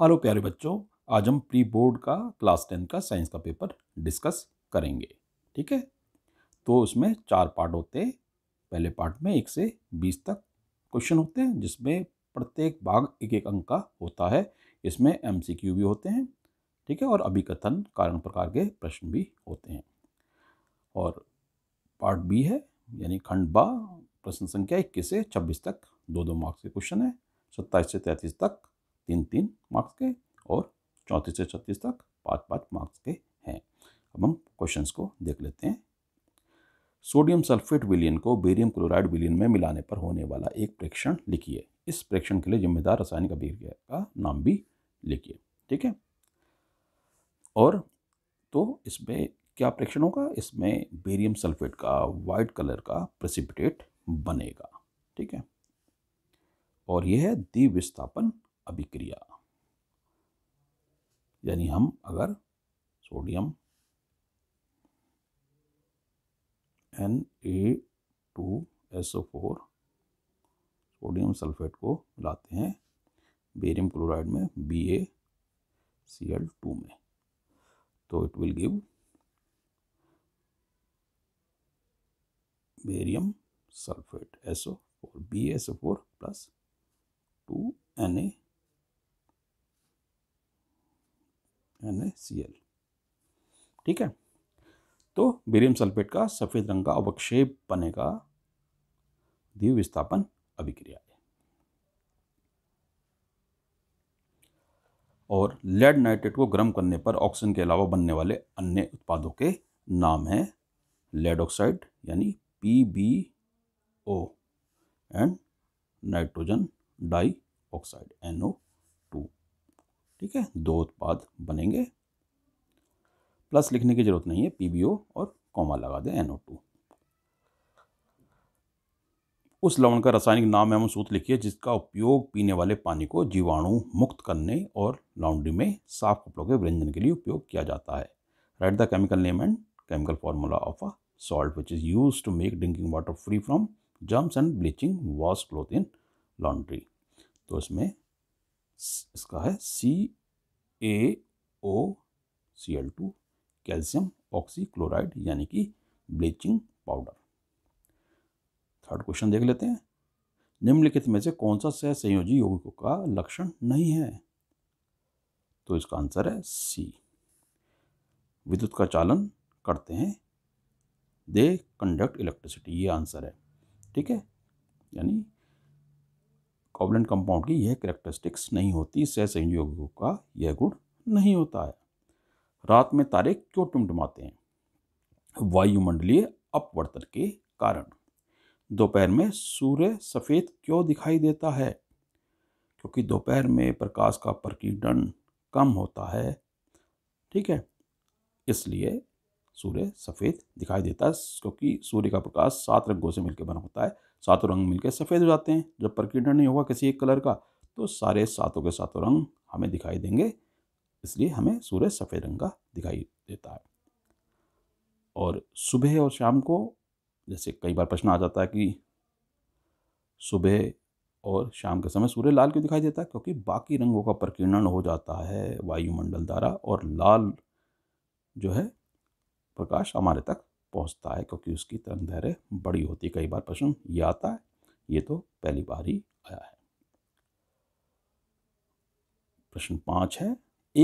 hello प्यारे बच्चों आज हम प्री बोर्ड का क्लास टेंथ का साइंस का पेपर डिस्कस करेंगे ठीक है तो उसमें चार पार्ट होते हैं पहले पार्ट में एक से बीस तक क्वेश्चन होते हैं जिसमें प्रत्येक भाग एक एक अंक का होता है इसमें एम भी होते हैं ठीक है और अभिकथन कारण प्रकार के प्रश्न भी होते हैं और पार्ट बी है यानी खंड बा प्रश्न संख्या इक्कीस से छब्बीस तक दो दो मार्क्स के क्वेश्चन है सत्ताईस से तैंतीस तक तीन तीन मार्क्स के और चौंतीस से छत्तीस तक पाँच पाँच मार्क्स के हैं अब हम क्वेश्चंस को देख लेते हैं सोडियम सल्फेट विलियन को बेरियम क्लोराइड विलियन में मिलाने पर होने वाला एक प्रेक्षण लिखिए इस प्रेक्षण के लिए जिम्मेदार रासायनिक अभिक्रिया का नाम भी लिखिए ठीक है और तो इसमें क्या प्रेक्षण होगा इसमें बेरियम सल्फेट का वाइट कलर का प्रेसिपिटेट बनेगा ठीक है और यह है द्विविस्थापन अभिक्रिया यानी हम अगर sodium N A two S O four sodium sulphate को मिलाते हैं बेरियम क्लोराइड में B A C L two में तो it will give barium sulphate S O four B S O four plus two N A N ठीक है तो barium sulphate का सफ़ेद रंग का अवक्षेप बनेगा द्वि विस्थापन अभिक्रिया और लेड नाइट्रेट को गर्म करने पर ऑक्सीजन के अलावा बनने वाले अन्य उत्पादों के नाम हैं लेड ऑक्साइड यानी P B O and nitrogen dioxide NO ठीक है दो उत्पाद बनेंगे प्लस लिखने की ज़रूरत नहीं है पीबीओ और कॉमा लगा दें एनओ टू उस लवण का रासायनिक नाम एवं सूत्र लिखिए जिसका उपयोग पीने वाले पानी को जीवाणु मुक्त करने और लॉन्ड्री में साफ कपड़ों के व्यंजन के लिए उपयोग किया जाता है right the chemical name and chemical formula of a salt which is use to make drinking water free from germs and bleaching wash cloth in laundry तो इसमें इसका है C A O C L two calcium oxychloride यानी कि bleaching powder third question देख लेते हैं निम्नलिखित में से कौन सा सह संयोजी यौगिकों का लक्षण नहीं है तो इसका आंसर है सी विद्युत का चालन करते हैं दे कंडक्ट इलेक्ट्रिसिटी ये आंसर है ठीक है यानी कॉबलेंट कंपाउंड की यह करेक्टरिस्टिक्स नहीं होती सह संयोगियों का यह गुण नहीं होता है रात में तारे क्यों टिमटिमाते हैं वायुमंडलीय अपवर्तन के कारण दोपहर में सूर्य सफ़ेद क्यों दिखाई देता है क्योंकि दोपहर में प्रकाश का प्रकीर्णन कम होता है ठीक है इसलिए सूर्य सफ़ेद दिखाई देता है क्योंकि सूर्य का प्रकाश सात रंगों से मिलकर बना होता है सातों रंग मिलकर सफ़ेद हो जाते हैं जब प्रकीर्णन नहीं होगा किसी एक कलर का तो सारे सातों के सातों रंग हमें दिखाई देंगे इसलिए हमें सूर्य सफ़ेद रंग का दिखाई देता है और सुबह और शाम को जैसे कई बार प्रश्न आ जाता है कि सुबह और शाम के समय सूर्य लाल क्यों दिखाई देता है क्योंकि बाकी रंगों का प्रकीर्णन हो जाता है वायुमंडल द्वारा और लाल जो है प्रकाश हमारे तक पहुंचता है क्योंकि उसकी तरंग धैर्य बड़ी होती है कई बार प्रश्न ये आता है ये तो पहली बार ही आया है प्रश्न पाँच है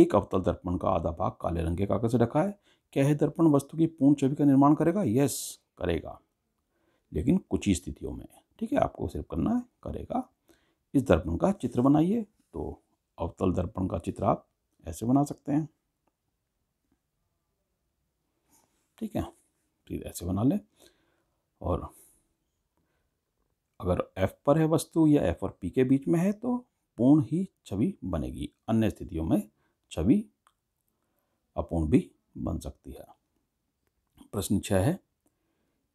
एक अवतल दर्पण का आधा भाग काले रंग के कागज से ढका है क्या यह दर्पण वस्तु की पूर्ण छवि का निर्माण करेगा यस करेगा लेकिन कुछ ही स्थितियों में ठीक है आपको सिर्फ करना है करेगा इस दर्पण का चित्र बनाइए तो अवतल दर्पण का चित्र आप ऐसे बना सकते हैं ठीक है चीज़ तो ऐसे बना लें और अगर एफ पर है वस्तु या एफ और पी के बीच में है तो पूर्ण ही छवि बनेगी अन्य स्थितियों में छवि अपूर्ण भी बन सकती है प्रश्न छः है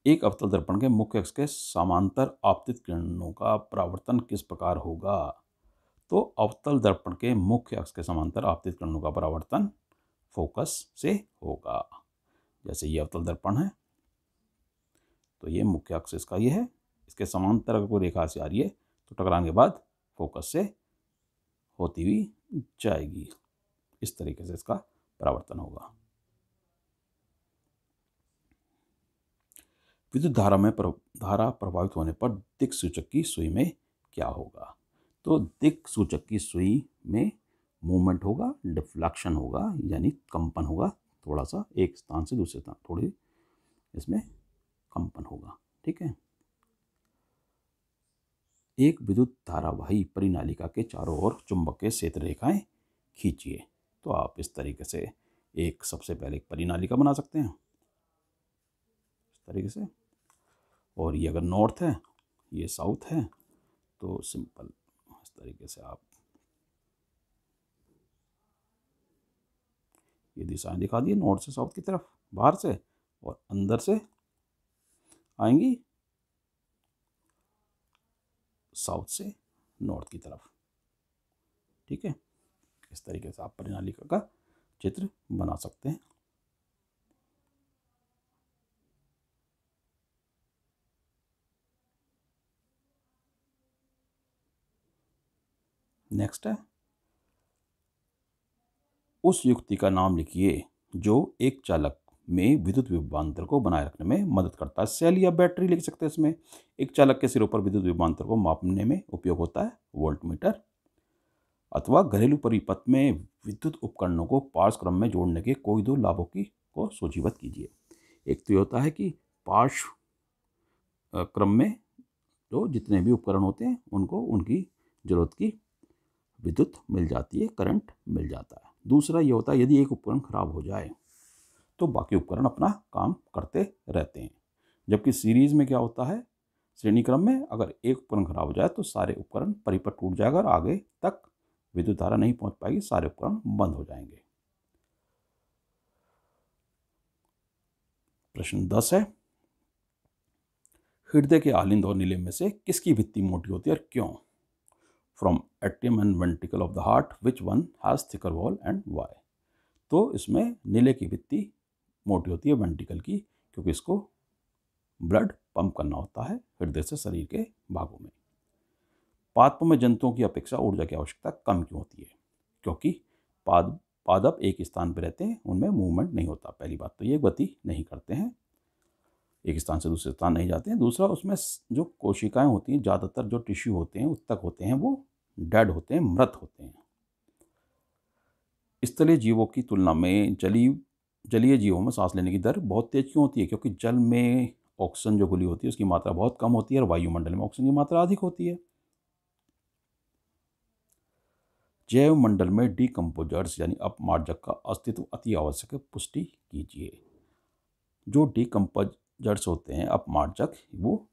एक अवतल दर्पण के मुख्य अक्ष के समांतर आपतित किरणों का परावर्तन किस प्रकार होगा तो अवतल दर्पण के मुख्य अक्ष के समांतर आपतित किरणों का परावर्तन फोकस से होगा जैसे ये अवतल दर्पण है तो ये मुख्य अक्ष इसका ये है इसके समांतर अगर कोई रेखा से आ रही है तो टकराने के बाद फोकस से होती हुई जाएगी इस तरीके से इसका परावर्तन होगा विद्युत धारा में धारा प्रभावित होने पर दिक सूचक की सुई में क्या होगा तो दिक सूचक की सुई में मूवमेंट होगा डिफ्लेक्शन होगा यानी कंपन होगा थोड़ा सा एक स्थान से दूसरे स्थान थोड़ी इसमें कंपन होगा ठीक है एक विद्युत धारावाही परिनालिका के चारों ओर के क्षेत्र रेखाएं खींचिए तो आप इस तरीके से एक सबसे पहले एक परिनालिका बना सकते हैं इस तरीके से और ये अगर नॉर्थ है ये साउथ है तो सिंपल इस तरीके से आप ये दिशाएं दिखा दिए नॉर्थ से साउथ की तरफ बाहर से और अंदर से आएंगी साउथ से नॉर्थ की तरफ ठीक है इस तरीके से आप प्रणाली का चित्र बना सकते हैं नेक्स्ट है उस युक्ति का नाम लिखिए जो एक चालक में विद्युत विभान्तर को बनाए रखने में मदद करता है सेल या बैटरी लिख सकते हैं इसमें एक चालक के सिरों पर विद्युत विभान्तर को मापने में उपयोग होता है वोल्ट मीटर अथवा घरेलू परिपथ में विद्युत उपकरणों को पार्श क्रम में जोड़ने के कोई दो लाभों की को सूचीबद्ध कीजिए एक तो ये होता है कि पार्श्व क्रम में जो तो जितने भी उपकरण होते हैं उनको उनकी ज़रूरत की विद्युत मिल जाती है करंट मिल जाता है दूसरा ये होता है यदि एक उपकरण खराब हो जाए तो बाकी उपकरण अपना काम करते रहते हैं जबकि सीरीज़ में क्या होता है श्रेणी क्रम में अगर एक उपकरण खराब हो जाए तो सारे उपकरण परिपथ टूट जाएगा और आगे तक विद्युत धारा नहीं पहुंच पाएगी सारे उपकरण बंद हो जाएंगे प्रश्न दस है हृदय के आलिंद और नीले में से किसकी भित्ति मोटी होती है और क्यों फ्रॉम एक्टियम and ventricle of the heart which one has thicker wall and why तो इसमें नीले की भित्ती मोटी होती है वेंटिकल की क्योंकि इसको ब्लड पंप करना होता है हृदय से शरीर के भागों में पादप में जंतुओं की अपेक्षा ऊर्जा की आवश्यकता कम क्यों होती है क्योंकि पाद पादप एक स्थान पर रहते हैं उनमें मूवमेंट नहीं होता पहली बात तो ये गति नहीं करते हैं एक स्थान से दूसरे स्थान नहीं जाते हैं दूसरा उसमें जो कोशिकाएं होती हैं ज़्यादातर जो टिश्यू होते हैं उत्तक होते हैं वो डेड होते हैं मृत होते हैं स्थलीय जीवों की तुलना में जली जलीय जीवों में सांस लेने की दर बहुत तेज़ क्यों होती है क्योंकि जल में ऑक्सीजन जो घुली होती है उसकी मात्रा बहुत कम होती है और वायुमंडल में ऑक्सीजन की मात्रा अधिक होती है जैव मंडल में डीकम्पोजर्स यानी अपमार्जक का अस्तित्व अति आवश्यक है पुष्टि कीजिए जो डीकम्पोजर्स होते हैं अपमार्जक वो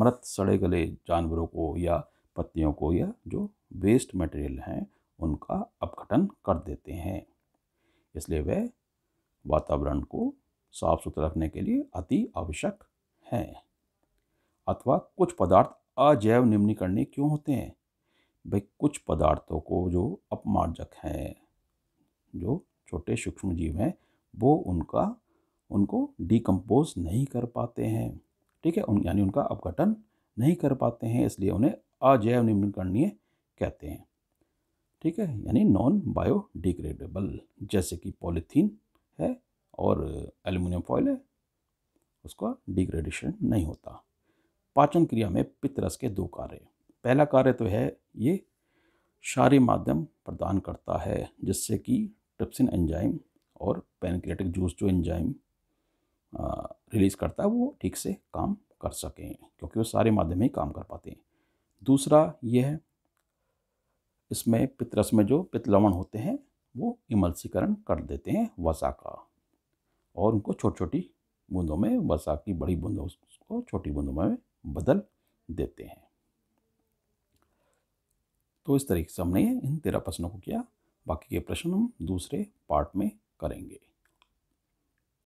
मृत सड़े गले जानवरों को या पत्तियों को या जो वेस्ट मटेरियल हैं उनका अपघटन कर देते हैं इसलिए वे वातावरण को साफ सुथरा रखने के लिए अति आवश्यक हैं अथवा कुछ पदार्थ अजैव निम्नीकरणी क्यों होते हैं भाई कुछ पदार्थों को जो अपमार्जक हैं जो छोटे सूक्ष्म जीव हैं वो उनका उनको डिकम्पोज नहीं कर पाते हैं ठीक है उन यानी उनका अपघटन नहीं कर पाते हैं इसलिए उन्हें अजैव निम्नकरणीय कहते हैं ठीक है यानी नॉन बायोडिग्रेडेबल जैसे कि पॉलीथीन है और एल्यूमिनियम फॉयल है उसका डिग्रेडेशन नहीं होता पाचन क्रिया में पितरस के दो कार्य पहला कार्य तो है ये शारी माध्यम प्रदान करता है जिससे कि ट्रिप्सिन एंजाइम और पेनक्रेटिक जूस जो एंजाइम रिलीज़ करता है वो ठीक से काम कर सकें क्योंकि वो सारे माध्यम ही काम कर पाते हैं दूसरा यह है इसमें पितरस में जो पितलवण होते हैं वो इमल्सीकरण कर देते हैं वसा का और उनको छोटी छोटी बूंदों में वसा की बड़ी बूंदों को छोटी बूंदों में बदल देते हैं तो इस तरीके से हमने इन तेरह प्रश्नों को किया बाकी के प्रश्न हम दूसरे पार्ट में करेंगे